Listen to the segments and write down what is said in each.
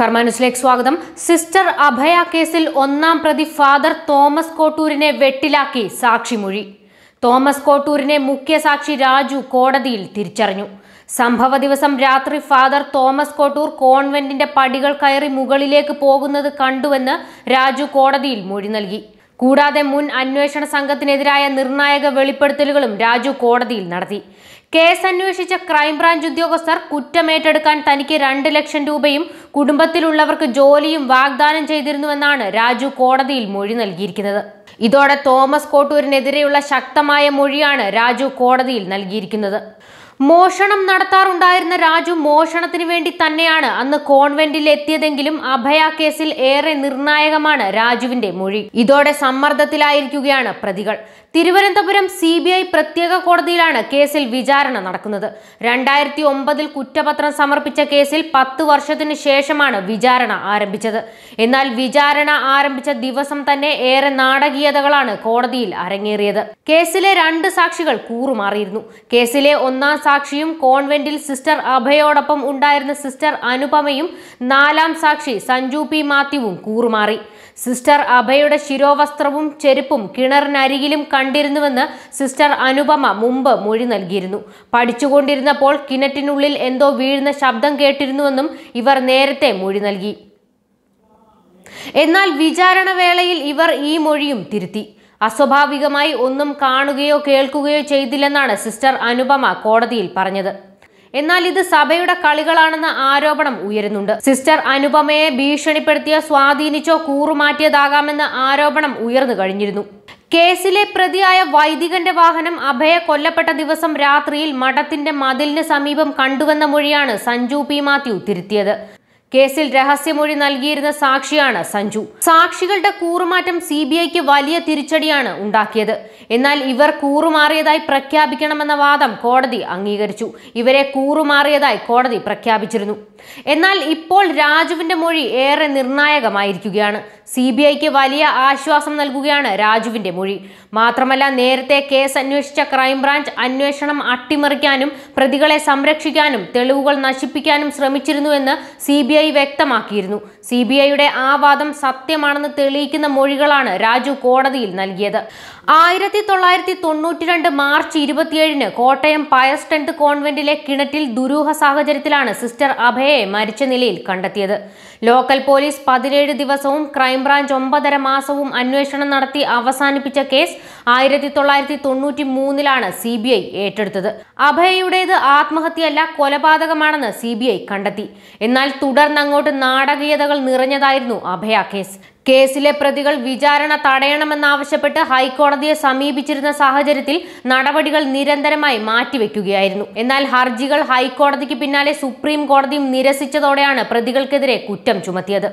കർമാനുസിലേക്ക് സ്വാഗതം സിസ്റ്റർ അഭയ കേസിൽ ഒന്നാം പ്രതി ഫാദർ തോമസ് കോട്ടൂരിനെ വെട്ടിലാക്കി സാക്ഷിമൊഴി തോമസ് കോട്ടൂരിനെ മുഖ്യസാക്ഷി രാജു കോടതിയിൽ തിരിച്ചറിഞ്ഞു സംഭവ ദിവസം രാത്രി ഫാദർ തോമസ് കോട്ടൂർ കോൺവെന്റിന്റെ പടികൾ കയറി മുകളിലേക്ക് പോകുന്നത് കണ്ടുവെന്ന് രാജു കോടതിയിൽ മൊഴി നൽകി കൂടാതെ മുൻ അന്വേഷണ സംഘത്തിനെതിരായ നിർണായക വെളിപ്പെടുത്തലുകളും രാജു കോടതിയിൽ നടത്തി കേസ് അന്വേഷിച്ച ക്രൈംബ്രാഞ്ച് ഉദ്യോഗസ്ഥർ കുറ്റമേറ്റെടുക്കാൻ തനിക്ക് രണ്ട് ലക്ഷം രൂപയും കുടുംബത്തിലുള്ളവർക്ക് ജോലിയും വാഗ്ദാനം ചെയ്തിരുന്നുവെന്നാണ് രാജു കോടതിയിൽ മൊഴി നൽകിയിരിക്കുന്നത് ഇതോടെ തോമസ് കോട്ടൂരിനെതിരെയുള്ള ശക്തമായ മൊഴിയാണ് രാജു കോടതിയിൽ നൽകിയിരിക്കുന്നത് മോഷണം നടത്താറുണ്ടായിരുന്ന രാജു മോഷണത്തിന് വേണ്ടി തന്നെയാണ് അന്ന് കോൺവെന്റിൽ എത്തിയതെങ്കിലും അഭയ കേസിൽ ഏറെ നിർണായകമാണ് രാജുവിന്റെ മൊഴി ഇതോടെ സമ്മർദ്ദത്തിലായിരിക്കുകയാണ് പ്രതികൾ തിരുവനന്തപുരം സി പ്രത്യേക കോടതിയിലാണ് കേസിൽ വിചാരണ നടക്കുന്നത് രണ്ടായിരത്തി ഒമ്പതിൽ കുറ്റപത്രം സമർപ്പിച്ച കേസിൽ പത്ത് വർഷത്തിനു ശേഷമാണ് വിചാരണ ആരംഭിച്ചത് എന്നാൽ വിചാരണ ആരംഭിച്ച ദിവസം തന്നെ ഏറെ നാടകീയതകളാണ് കോടതിയിൽ അരങ്ങേറിയത് കേസിലെ രണ്ട് സാക്ഷികൾ കൂറുമാറിയിരുന്നു കേസിലെ ഒന്നാം സാക്ഷിയും കോൺവെന്റിൽ സിസ്റ്റർ അഭയോടൊപ്പം ഉണ്ടായിരുന്ന സിസ്റ്റർ അനുപമയും നാലാം സാക്ഷി സഞ്ജു പി മാത്യുവും കൂറുമാറി സിസ്റ്റർ അഭയുടെ ശിരോവസ്ത്രവും ചെരുപ്പും കിണറിനരികിലും കണ്ടിരുന്നുവെന്ന് സിസ്റ്റർ അനുപമ മുമ്പ് മൊഴി നൽകിയിരുന്നു പഠിച്ചുകൊണ്ടിരുന്നപ്പോൾ കിണറ്റിനുള്ളിൽ എന്തോ വീഴുന്ന ശബ്ദം കേട്ടിരുന്നുവെന്നും ഇവർ നേരത്തെ മൊഴി നൽകി എന്നാൽ വിചാരണ വേളയിൽ ഇവർ ഈ മൊഴിയും തിരുത്തി അസ്വാഭാവികമായി ഒന്നും കാണുകയോ കേൾക്കുകയോ ചെയ്തില്ലെന്നാണ് സിസ്റ്റർ അനുപമ കോടതിയിൽ പറഞ്ഞത് എന്നാൽ ഇത് സഭയുടെ കളികളാണെന്ന ആരോപണം ഉയരുന്നുണ്ട് സിസ്റ്റർ അനുപമയെ ഭീഷണിപ്പെടുത്തിയോ സ്വാധീനിച്ചോ കൂറുമാറ്റിയതാകാമെന്ന ആരോപണം ഉയർന്നു കഴിഞ്ഞിരുന്നു കേസിലെ പ്രതിയായ വൈദികന്റെ വാഹനം അഭയ കൊല്ലപ്പെട്ട ദിവസം രാത്രിയിൽ മഠത്തിന്റെ മതിലിന് സമീപം കണ്ടുവെന്ന മൊഴിയാണ് സഞ്ജു പി മാത്യു തിരുത്തിയത് കേസിൽ രഹസ്യമൊഴി നൽകിയിരുന്ന സാക്ഷിയാണ് സഞ്ജു സാക്ഷികളുടെ കൂറുമാറ്റം സി ബി ഐക്ക് വലിയ തിരിച്ചടിയാണ് ഉണ്ടാക്കിയത് എന്നാൽ ഇവർ കൂറുമാറിയതായി പ്രഖ്യാപിക്കണമെന്ന വാദം കോടതി അംഗീകരിച്ചു ഇവരെ കൂറുമാറിയതായി കോടതി പ്രഖ്യാപിച്ചിരുന്നു എന്നാൽ ഇപ്പോൾ രാജുവിന്റെ മൊഴി ഏറെ നിർണായകമായിരിക്കുകയാണ് സി ബി ഐക്ക് വലിയ ആശ്വാസം നൽകുകയാണ് രാജുവിന്റെ മൊഴി മാത്രമല്ല നേരത്തെ കേസ് അന്വേഷിച്ച ക്രൈംബ്രാഞ്ച് അന്വേഷണം അട്ടിമറിക്കാനും പ്രതികളെ സംരക്ഷിക്കാനും തെളിവുകൾ നശിപ്പിക്കാനും ശ്രമിച്ചിരുന്നുവെന്ന് സി ബി ഐ ഐ വ്യക്തമാക്കിയിരുന്നു സി ബി ഐയുടെ ആ വാദം സത്യമാണെന്ന് തെളിയിക്കുന്ന മൊഴികളാണ് രാജു കോടതിയിൽ നൽകിയത് ആയിരത്തി തൊള്ളായിരത്തി രണ്ട് മാർച്ച് ഇരുപത്തിയേഴിന് കോട്ടയം പയസ് കോൺവെന്റിലെ കിണറ്റിൽ ദുരൂഹ സാഹചര്യത്തിലാണ് സിസ്റ്റർ അഭയെ മരിച്ച നിലയിൽ കണ്ടെത്തിയത് ലോക്കൽ പോലീസ് പതിനേഴ് ദിവസവും ക്രൈംബ്രാഞ്ച് ഒമ്പതര മാസവും അന്വേഷണം നടത്തി അവസാനിപ്പിച്ച കേസ് ആയിരത്തി തൊള്ളായിരത്തി തൊണ്ണൂറ്റി മൂന്നിലാണ് സി ബി ഐ ഏറ്റെടുത്തത് അഭയയുടേത് ആത്മഹത്യയല്ല കൊലപാതകമാണെന്ന് സി ബി ഐ കണ്ടെത്തി എന്നാൽ തുടർ അങ്ങോട്ട് നാടകീയതകൾ നിറഞ്ഞതായിരുന്നു അഭയ കേസ് കേസിലെ പ്രതികൾ വിചാരണ തടയണമെന്നാവശ്യപ്പെട്ട് ഹൈക്കോടതിയെ സമീപിച്ചിരുന്ന സാഹചര്യത്തിൽ നടപടികൾ നിരന്തരമായി മാറ്റിവെക്കുകയായിരുന്നു എന്നാൽ ഹർജികൾ ഹൈക്കോടതിക്ക് പിന്നാലെ സുപ്രീം കോടതിയും നിരസിച്ചതോടെയാണ് പ്രതികൾക്കെതിരെ കുറ്റം ചുമത്തിയത്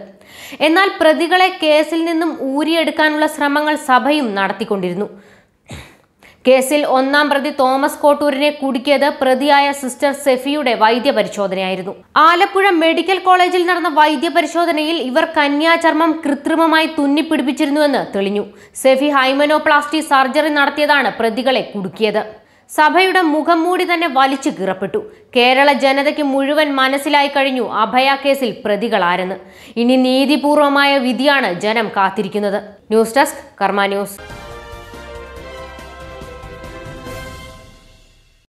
എന്നാൽ പ്രതികളെ കേസിൽ നിന്നും ഊരിയെടുക്കാനുള്ള ശ്രമങ്ങൾ സഭയും നടത്തിക്കൊണ്ടിരുന്നു കേസിൽ ഒന്നാം പ്രതി തോമസ് കോട്ടൂരിനെ കുടുക്കിയത് പ്രതിയായ സിസ്റ്റർ സെഫിയുടെ വൈദ്യപരിശോധനയായിരുന്നു ആലപ്പുഴ മെഡിക്കൽ കോളേജിൽ നടന്ന വൈദ്യപരിശോധനയിൽ ഇവർ കന്യാചർമ്മം കൃത്രിമമായി തുന്നിപ്പിടിപ്പിച്ചിരുന്നുവെന്ന് തെളിഞ്ഞു സെഫി ഹൈമനോപ്ലാസ്റ്റി സർജറി നടത്തിയതാണ് പ്രതികളെ കുടുക്കിയത് സഭയുടെ മുഖം മൂടി തന്നെ വലിച്ചു കീറപ്പെട്ടു കേരള ജനതയ്ക്ക് മുഴുവൻ മനസ്സിലായി കഴിഞ്ഞു അഭയ കേസിൽ പ്രതികളാരെന്ന് ഇനി നീതിപൂർവമായ വിധിയാണ് ജനം കാത്തിരിക്കുന്നത് ന്യൂസ് ഡെസ്ക് കർമ്മ ന്യൂസ്